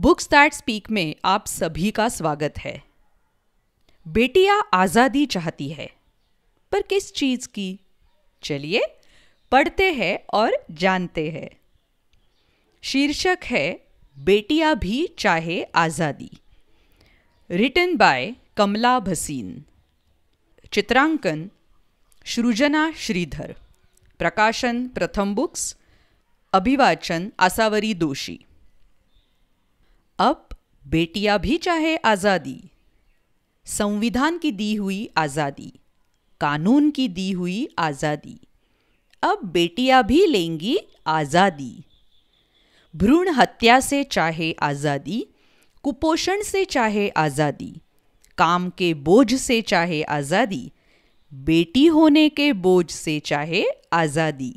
books that speak में आप सभी का स्वागत है बेटियां आज़ादी चाहती है पर किस चीज़ की चलिए पढ़ते हैं और जानते हैं शीर्षक है बेटियां भी चाहे आज़ादी रिटन बाय कमला भसीन चित्रांकन सृजना श्रीधर प्रकाशन प्रथम बुक्स अभिवाचन आसावरी दोषी अब बेटियां भी चाहे आज़ादी संविधान की दी हुई आज़ादी कानून की दी हुई आज़ादी अब बेटियां भी लेंगी आज़ादी भ्रूण हत्या से चाहे आज़ादी कुपोषण से चाहे आज़ादी काम के बोझ से चाहे आज़ादी बेटी होने के बोझ से चाहे आज़ादी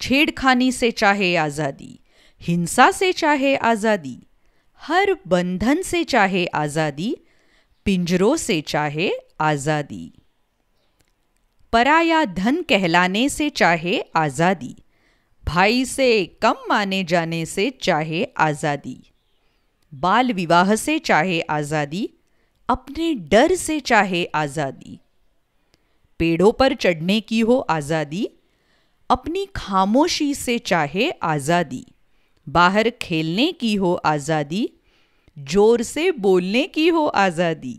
छेड़खानी से चाहे आज़ादी हिंसा से चाहे आज़ादी हर बंधन से चाहे आज़ादी पिंजरों से चाहे आज़ादी पराया धन कहलाने से चाहे आज़ादी भाई से कम माने जाने से चाहे आज़ादी बाल विवाह से चाहे आज़ादी अपने डर से चाहे आज़ादी पेड़ों पर चढ़ने की हो आज़ादी अपनी खामोशी से चाहे आज़ादी बाहर खेलने की हो आज़ादी जोर से बोलने की हो आज़ादी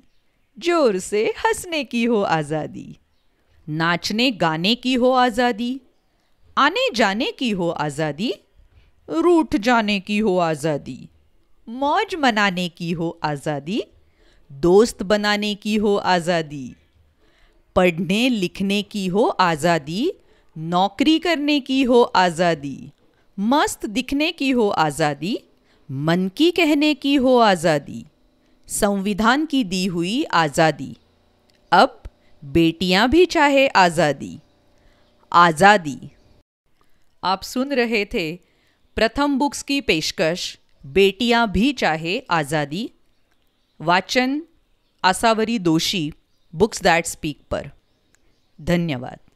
जोर से हंसने की हो आज़ादी नाचने गाने की हो आज़ादी आने जाने की हो आज़ादी रूठ जाने की हो आज़ादी मौज मनाने की हो आज़ादी दोस्त बनाने की हो आज़ादी पढ़ने लिखने की हो आज़ादी नौकरी करने की हो आज़ादी मस्त दिखने की हो आज़ादी मन की कहने की हो आज़ादी संविधान की दी हुई आज़ादी अब बेटियां भी चाहे आज़ादी आज़ादी आप सुन रहे थे प्रथम बुक्स की पेशकश बेटियां भी चाहे आज़ादी वाचन आसावरी दोषी बुक्स दैट स्पीक पर धन्यवाद